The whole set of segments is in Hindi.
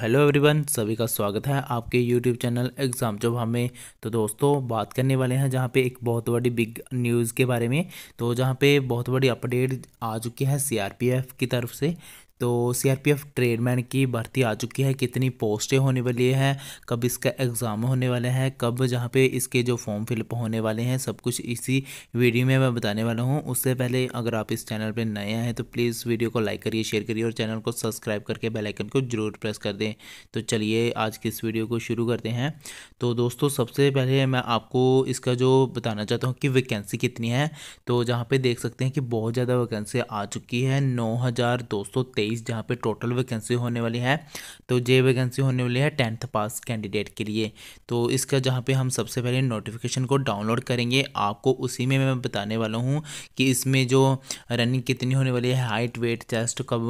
हेलो तो एवरीवन सभी का स्वागत है आपके यूट्यूब चैनल एग्ज़ाम जब हमें तो दोस्तों बात करने वाले हैं जहाँ पे एक बहुत बड़ी बिग न्यूज़ के बारे में तो जहाँ पे बहुत बड़ी अपडेट आ चुकी है सीआरपीएफ की तरफ से तो सीआरपीएफ ट्रेडमैन की भर्ती आ चुकी है कितनी पोस्टें होने वाली हैं कब इसका एग्ज़ाम होने वाला है कब जहाँ पे इसके जो फॉर्म फिलअप होने वाले हैं सब कुछ इसी वीडियो में मैं बताने वाला हूँ उससे पहले अगर आप इस चैनल पे नए हैं तो प्लीज़ वीडियो को लाइक करिए शेयर करिए और चैनल को सब्सक्राइब करके बेलाइकन को ज़रूर प्रेस कर दें तो चलिए आज की इस वीडियो को शुरू करते हैं तो दोस्तों सबसे पहले मैं आपको इसका जो बताना चाहता हूँ कि वैकेंसी कितनी है तो जहाँ पर देख सकते हैं कि बहुत ज़्यादा वैकेंसी आ चुकी है नौ तेईस जहाँ पे टोटल वैकेंसी होने वाली है तो जे वैकेंसी होने वाली है टेंथ पास कैंडिडेट के लिए तो इसका जहाँ पे हम सबसे पहले नोटिफिकेशन को डाउनलोड करेंगे आपको उसी में मैं बताने वाला हूँ कि इसमें जो रनिंग कितनी होने वाली है हाइट वेट चेस्ट कब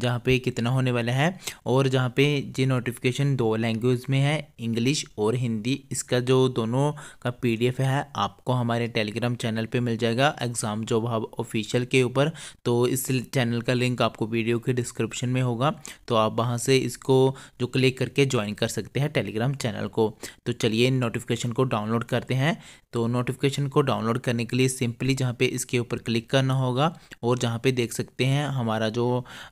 जहाँ पे कितना होने वाला है और जहाँ पे ये नोटिफिकेशन दो लैंग्वेज में है इंग्लिश और हिंदी इसका जो दोनों का पी है आपको हमारे टेलीग्राम चैनल पर मिल जाएगा एग्ज़ाम जॉब ऑफिशियल के ऊपर तो इस चैनल का लिंक आपको वीडियो के के डिस्क्रिप्शन में होगा तो आप वहाँ से इसको जो क्लिक करके ज्वाइन कर सकते हैं टेलीग्राम चैनल को तो चलिए नोटिफिकेशन को डाउनलोड करते हैं तो नोटिफिकेशन को डाउनलोड करने के लिए सिंपली जहाँ पे इसके ऊपर क्लिक करना होगा और जहाँ पे देख सकते हैं हमारा जो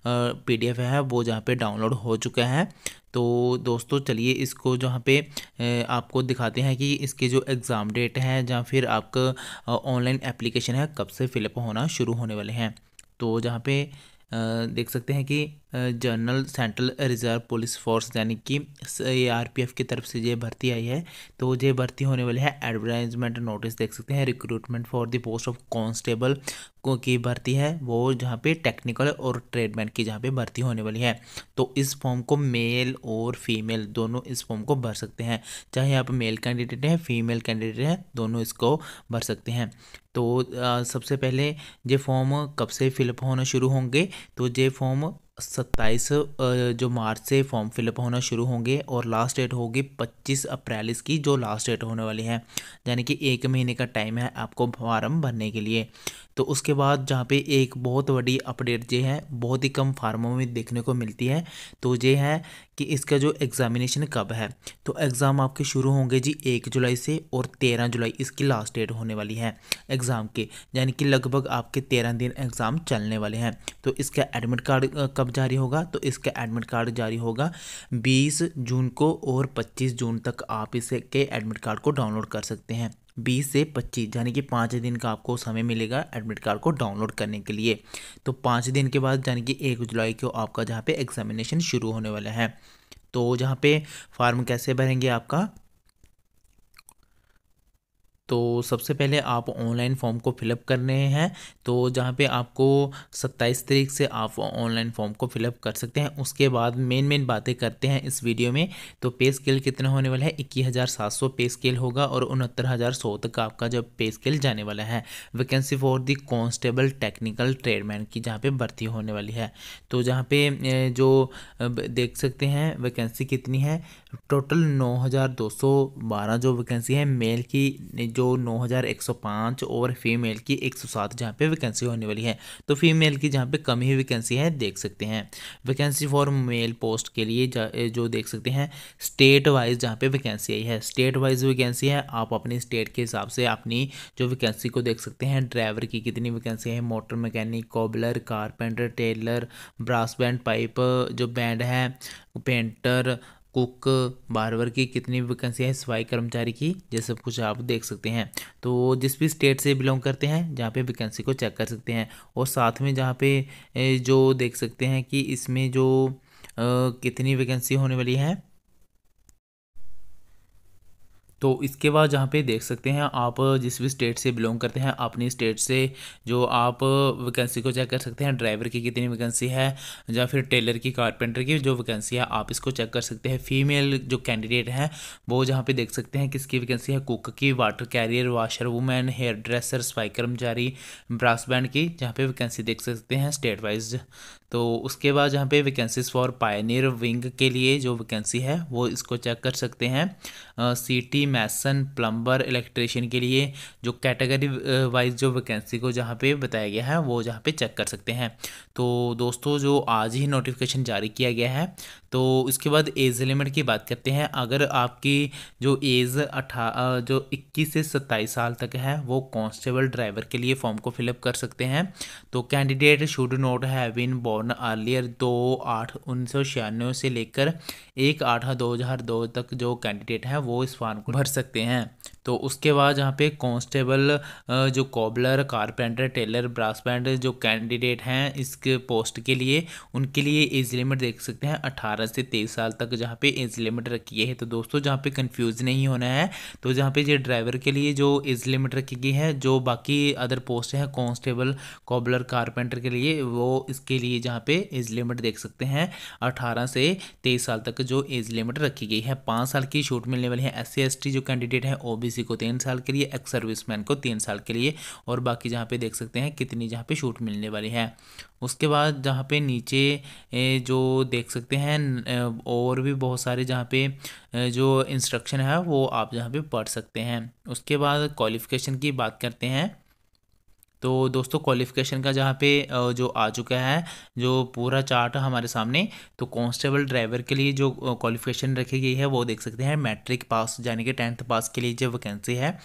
पीडीएफ है वो जहाँ पे डाउनलोड हो चुका है तो दोस्तों चलिए इसको जहाँ पे आपको दिखाते हैं कि इसके जो एग्ज़ाम डेट है या फिर आपका ऑनलाइन एप्लीकेशन है कब से फिलअप होना शुरू होने वाले हैं तो जहाँ पे देख सकते हैं कि general central reserve police force यानी कि एफ की तरफ से ये भर्ती आई है तो ये भर्ती होने वाली है एडवर्टाइजमेंट नोटिस देख सकते हैं recruitment for the post of constable को की भर्ती है वो जहाँ पे टेक्निकल और ट्रेडमेंट की जहाँ पे भर्ती होने वाली है तो इस फॉर्म को मेल और फीमेल दोनों इस फॉर्म को भर सकते हैं चाहे आप मेल कैंडिडेट हैं फीमेल कैंडिडेट हैं दोनों इसको भर सकते हैं तो आ, सबसे पहले ये फॉर्म कब से फिलअप होना शुरू होंगे तो ये फॉर्म सत्ताईस जो मार्च से फॉर्म फिलअप होना शुरू होंगे और लास्ट डेट होगी पच्चीस अप्रैल इसकी जो लास्ट डेट होने वाली है यानी कि एक महीने का टाइम है आपको फॉर्म भरने के लिए तो उसके बाद जहाँ पे एक बहुत बड़ी अपडेट ये है बहुत ही कम फार्मों में देखने को मिलती है तो ये है कि इसका जो एग्ज़ामिनेशन कब है तो एग्ज़ाम आपके शुरू होंगे जी एक जुलाई से और तेरह जुलाई इसकी लास्ट डेट होने वाली है एग्ज़ाम के यानी कि लगभग आपके तेरह दिन एग्ज़ाम चलने वाले हैं तो इसका एडमिट कार्ड कब जारी होगा तो इसका एडमिट कार्ड जारी होगा बीस जून को और पच्चीस जून तक आप इसके एडमिट कार्ड को डाउनलोड कर सकते हैं बीस से पच्चीस यानी कि पाँच दिन का आपको समय मिलेगा एडमिट कार्ड को डाउनलोड करने के लिए तो पाँच दिन के बाद यानी कि एक जुलाई को आपका जहाँ पे एग्जामिनेशन शुरू होने वाला है तो जहाँ पे फार्म कैसे भरेंगे आपका तो सबसे पहले आप ऑनलाइन फॉर्म को फिलअप कर रहे हैं तो जहाँ पे आपको सत्ताईस तारीख से आप ऑनलाइन फॉर्म को फिलअप कर सकते हैं उसके बाद मेन मेन बातें करते हैं इस वीडियो में तो पे स्केल कितना होने वाला है इक्कीस हज़ार सात सौ पे स्केल होगा और उनहत्तर हज़ार सौ तक आपका जो पे स्केल जाने वाला है vacancy for the constable technical tradesman की जहाँ पर भर्ती होने वाली है तो जहाँ पे जो देख सकते हैं वैकेंसी कितनी है टोटल नौ हज़ार दो सौ बारह जो वैकेंसी है मेल की जो जो 9105 और फीमेल की 107 जहाँ पर वैकेंसी होने वाली है तो फीमेल की जहाँ पे कम ही वैकेंसी है देख सकते हैं वैकेंसी फॉर मेल पोस्ट के लिए जो देख सकते हैं स्टेट वाइज जहाँ पे वैकेंसी आई है स्टेट वाइज वैकेंसी है आप अपने स्टेट के हिसाब से अपनी जो वैकेंसी को देख सकते हैं ड्राइवर की कितनी वैकेंसी है motor mechanic cobbler carpenter tailor brass band pipe जो बैंड है पेंटर कुक बारबर की कितनी वैकेंसी है सफाई कर्मचारी की ये सब कुछ आप देख सकते हैं तो जिस भी स्टेट से बिलोंग करते हैं जहाँ पे वैकेंसी को चेक कर सकते हैं और साथ में जहाँ पे जो देख सकते हैं कि इसमें जो आ, कितनी वैकेंसी होने वाली है तो इसके बाद जहाँ पे देख सकते हैं आप जिस भी स्टेट से बिलोंग करते हैं अपनी स्टेट से जो आप वैकेंसी को चेक कर सकते हैं ड्राइवर की कितनी वैकेंसी है या फिर टेलर की कारपेंटर की जो वैकेंसी है आप इसको चेक कर सकते हैं फीमेल जो कैंडिडेट हैं वो जहाँ पे देख सकते हैं किसकी वैकेंसी है कुक की water carrier washer women hairdresser सफाई कर्मचारी ब्रास बैंड की जहाँ पर वैकेंसी देख सकते हैं स्टेट वाइज तो उसके बाद यहाँ पे वैकेंसीज फॉर पायनियर विंग के लिए जो वैकेंसी है वो इसको चेक कर सकते हैं सीटी मैसन प्लम्बर इलेक्ट्रिशियन के लिए जो कैटेगरी वाइज जो वैकेंसी को जहाँ पे बताया गया है वो जहाँ पे चेक कर सकते हैं तो दोस्तों जो आज ही नोटिफिकेशन जारी किया गया है तो उसके बाद एज लिमिट की बात करते हैं अगर आपकी जो एज़ अठा जो इक्कीस से सत्ताईस साल तक है वो कॉन्स्टेबल ड्राइवर के लिए फॉर्म को फिलअप कर सकते हैं तो candidate should not have in born भावना आर्लियर दो आठ उन्नीस सौ छियानवे से लेकर एक आठ दो हज़ार दो तक जो कैंडिडेट हैं वो इस फॉर्म को भर सकते हैं तो उसके बाद जहाँ पे कांस्टेबल जो cobbler carpenter tailor brass band जो कैंडिडेट हैं इस पोस्ट के लिए उनके लिए एज लिमिट देख सकते हैं अठारह से तेईस साल तक जहाँ पे एज लिमिट रखी है तो दोस्तों जहाँ पे कंफ्यूज नहीं होना है तो जहाँ पे ये ड्राइवर के लिए जो एज लिमिट रखी गई है जो बाकी अदर पोस्ट हैं कॉन्स्टेबल कॉबलर कारपेंटर के लिए वो इसके लिए जहाँ पे एज लिमिट देख सकते हैं अठारह से तेईस साल तक जो एज लिमिट रखी गई है पाँच साल की छूट मिलने वाली है एस सी जो कैंडिडेट है ओ को तीन साल के लिए एक्स सर्विसमैन को तीन साल के लिए और बाकी जहाँ पे देख सकते हैं कितनी जहाँ पे छूट मिलने वाली है उसके बाद जहाँ पे नीचे जो देख सकते हैं और भी बहुत सारे जहाँ पे जो इंस्ट्रक्शन है वो आप जहाँ पे पढ़ सकते हैं उसके बाद क्वालिफिकेशन की बात करते हैं तो दोस्तों क्वालिफिकेशन का जहाँ पे जो आ चुका है जो पूरा चार्ट हमारे सामने तो कांस्टेबल ड्राइवर के लिए जो क्वालिफिकेशन रखी गई है वो देख सकते हैं मैट्रिक पास यानी कि टेंथ पास के लिए जो वैकेंसी है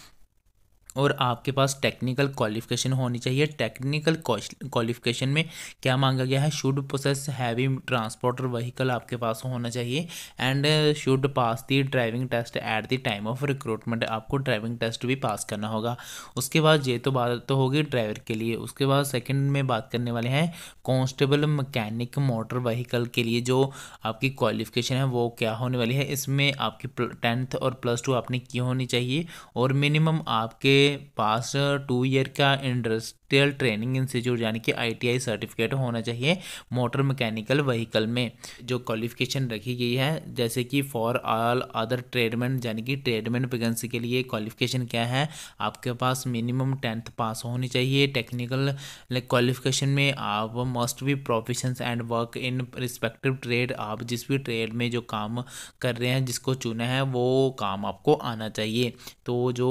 और आपके पास टेक्निकल क्वालिफिकेशन होनी चाहिए टेक्निकल क्वालिफिकेशन में क्या मांगा गया है should process heavy transporter vehicle आपके पास होना चाहिए and should pass the driving test at the time of recruitment आपको ड्राइविंग टेस्ट भी पास करना होगा उसके बाद ये तो बात तो होगी ड्राइवर के लिए उसके बाद सेकेंड में बात करने वाले हैं कॉन्स्टेबल मकैनिक मोटर व्हीकल के लिए जो आपकी क्वालिफिकेशन है वो क्या होने वाली है इसमें आपकी टेंथ और प्लस टू आपने की होनी चाहिए और मिनिमम आपके पास टू ईयर का इंडस्ट्रियल ट्रेनिंग इंस्टीट्यूट यानी कि आईटीआई सर्टिफिकेट होना चाहिए मोटर मैकेनिकल व्हीकल में जो क्वालिफिकेशन रखी गई है जैसे कि फॉर ऑल अदर ट्रेडमेंट यानी कि ट्रेडमेंट वैकेंसी के लिए क्वालिफिकेशन क्या है आपके पास मिनिमम टेंथ पास होनी चाहिए टेक्निकल क्वालिफिकेशन में आप must be profession and work in respective trade आप जिस भी ट्रेड में जो काम कर रहे हैं जिसको चुना है वो काम आपको आना चाहिए तो जो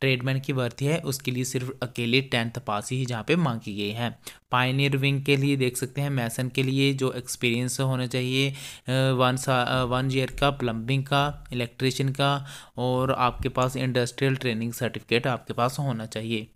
ट्रेडमैन की की भर्ती है उसके लिए सिर्फ अकेले टेंथ पास ही जहाँ पे मांगी गई है पाइनियर विंग के लिए देख सकते हैं मैसन के लिए जो एक्सपीरियंस होना चाहिए वन सा वन ईयर का प्लम्बिंग का इलेक्ट्रिशियन का और आपके पास इंडस्ट्रियल ट्रेनिंग सर्टिफिकेट आपके पास होना चाहिए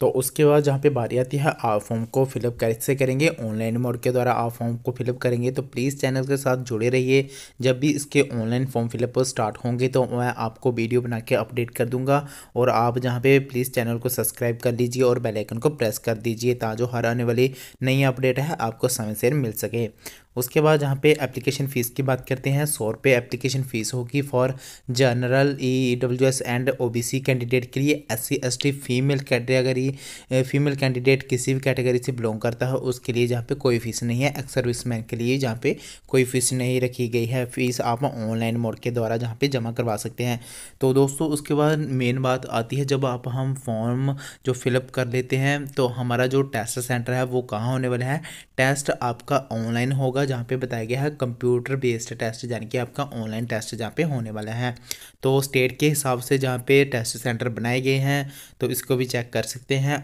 तो उसके बाद जहाँ पे बारी आती है आप फॉर्म को फिलअप कैसे करेंगे ऑनलाइन मोड के द्वारा आप फॉर्म को फिलअप करेंगे तो प्लीज़ चैनल के साथ जुड़े रहिए जब भी इसके ऑनलाइन फॉर्म फिलअप स्टार्ट होंगे तो मैं आपको वीडियो बना के अपडेट कर दूंगा और आप जहाँ पे प्लीज़ चैनल को सब्सक्राइब कर लीजिए और बेलाइकन को प्रेस कर दीजिए ताजो हर आने वाली नई अपडेट है आपको समय से मिल सके उसके बाद जहाँ पे एप्लीकेशन फ़ीस की बात करते हैं सौ रुपये एप्लीकेशन फ़ीस होगी for general E W S and O B C candidate के लिए S C S T female category female candidate किसी भी कैटेगरी से बिलोंग करता है उसके लिए जहाँ पे कोई फ़ीस नहीं है एक्स सर्विस मैन के लिए जहाँ पे कोई फ़ीस नहीं रखी गई है फ़ीस आप ऑनलाइन मोड के द्वारा जहाँ पर जमा करवा सकते हैं तो दोस्तों उसके बाद मेन बात आती है जब आप हम फॉर्म जो फिलअप कर लेते हैं तो हमारा जो टेस्ट सेंटर है वो कहाँ होने वाला है टेस्ट आपका ऑनलाइन होगा जहाँ पे बताया गया है कंप्यूटर बेस्ड टेस्ट यानी कि आपका ऑनलाइन टेस्ट जहाँ पे होने वाला है तो स्टेट के हिसाब से जहाँ पे टेस्ट सेंटर बनाए गए हैं तो इसको भी चेक कर सकते हैं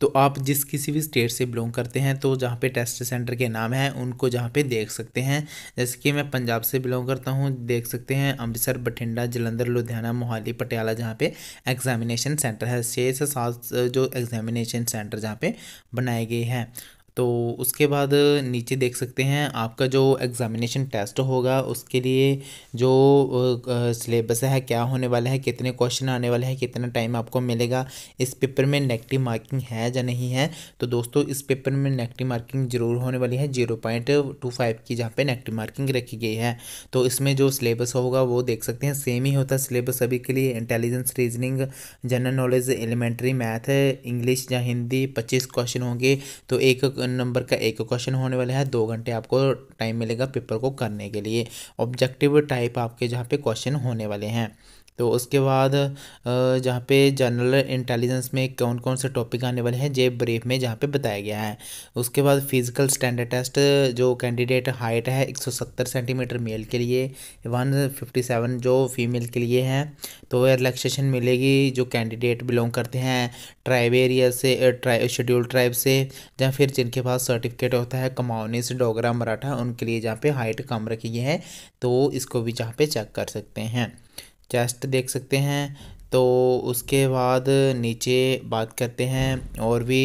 तो आप जिस किसी भी स्टेट से बिलोंग करते हैं तो जहाँ पे टेस्ट सेंटर के नाम हैं उनको जहाँ पे देख सकते हैं जैसे कि मैं पंजाब से बिलोंग करता हूँ देख सकते हैं अमृतसर बठिंडा जलंधर लुधियाना मोहाली पटियाला जहाँ पे एग्जामिनेशन सेंटर है छः से सात जो एग्जामिनेशन सेंटर जहाँ पे बनाए गए हैं तो उसके बाद नीचे देख सकते हैं आपका जो एग्ज़ामिनेशन टेस्ट होगा उसके लिए जो सिलेबस है क्या होने वाला है कितने क्वेश्चन आने वाले हैं कितना टाइम आपको मिलेगा इस पेपर में नेगेटिव मार्किंग है या नहीं है तो दोस्तों इस पेपर में नेगेटिव मार्किंग ज़रूर होने वाली है जीरो पॉइंट टू फाइव की जहाँ पे नेगेटिव मार्किंग रखी गई है तो इसमें जो सिलेबस होगा वो देख सकते हैं सेम ही होता है सिलेबस सभी के लिए intelligence reasoning general knowledge elementary math English या हिंदी पच्चीस क्वेश्चन होंगे तो एक नंबर का एक क्वेश्चन होने वाला है दो घंटे आपको टाइम मिलेगा पेपर को करने के लिए ऑब्जेक्टिव टाइप आपके जहाँ पे क्वेश्चन होने वाले हैं तो उसके बाद जहाँ पे जनरल इंटेलिजेंस में कौन कौन से टॉपिक आने वाले हैं जे ब्रीफ में जहाँ पे बताया गया है उसके बाद फिजिकल स्टैंडर्ड टेस्ट जो कैंडिडेट हाइट है 170 सेंटीमीटर मेल के लिए 157 जो फीमेल के लिए है तो रिलैक्सेशन मिलेगी जो कैंडिडेट बिलोंग करते हैं ट्राइब एरिया से ट्राइब शेड्यूल ट्राइब से या फिर जिनके पास सर्टिफिकेट होता है कमाउनिस डोगरा मराठा उनके लिए जहाँ पे हाइट कम रखी गई है तो इसको भी जहाँ पे चेक कर सकते हैं चेस्ट देख सकते हैं तो उसके बाद नीचे बात करते हैं और भी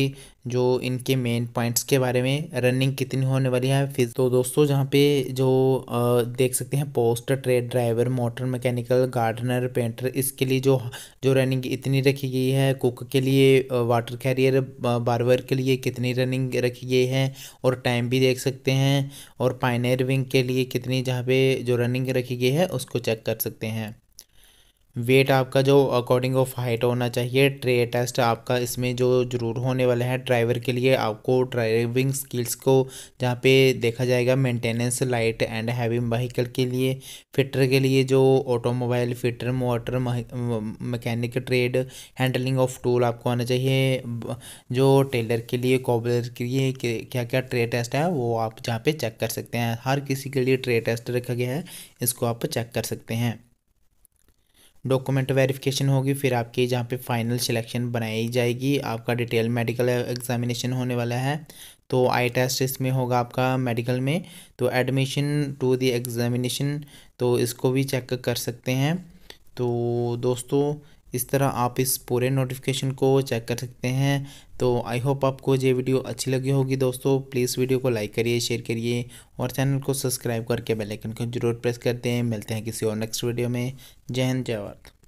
जो इनके मेन पॉइंट्स के बारे में रनिंग कितनी होने वाली है फिर तो दोस्तों जहाँ पे जो आ, देख सकते हैं post trade driver motor mechanical gardener painter इसके लिए जो जो रनिंग इतनी रखी गई है कुक के लिए वाटर कैरियर बारवर के लिए कितनी रनिंग रखी गई है और टाइम भी देख सकते हैं और पाइनर विंग के लिए कितनी जहाँ पर जो रनिंग रखी गई है उसको चेक कर सकते हैं वेट आपका जो अकॉर्डिंग ऑफ हाइट होना चाहिए ट्रे टेस्ट आपका इसमें जो ज़रूर होने वाला है ड्राइवर के लिए आपको ड्राइविंग स्किल्स को जहाँ पे देखा जाएगा maintenance light and heavy vehicle के लिए फिटर के लिए जो automobile fitter motor mechanic trade handling of tool आपको आना चाहिए जो टेलर के लिए कॉबलर के लिए क्या क्या ट्रे टेस्ट है वो आप जहाँ पर चेक कर सकते हैं हर किसी के लिए ट्रे टेस्ट रखा गया है इसको आप चेक कर सकते हैं डॉक्यूमेंट वेरिफिकेशन होगी फिर आपकी जहाँ पे फाइनल सिलेक्शन बनाई जाएगी आपका डिटेल मेडिकल एग्जामिनेशन होने वाला है तो आई टेस्ट इसमें होगा आपका मेडिकल में तो एडमिशन टू द एग्ज़ामिनेशन तो इसको भी चेक कर सकते हैं तो दोस्तों इस तरह आप इस पूरे नोटिफिकेशन को चेक कर सकते हैं तो आई होप आपको ये वीडियो अच्छी लगी होगी दोस्तों प्लीज़ वीडियो को लाइक करिए शेयर करिए और चैनल को सब्सक्राइब करके बेल आइकन को जरूर प्रेस करते हैं मिलते हैं किसी और नेक्स्ट वीडियो में जय हिंद जय भारत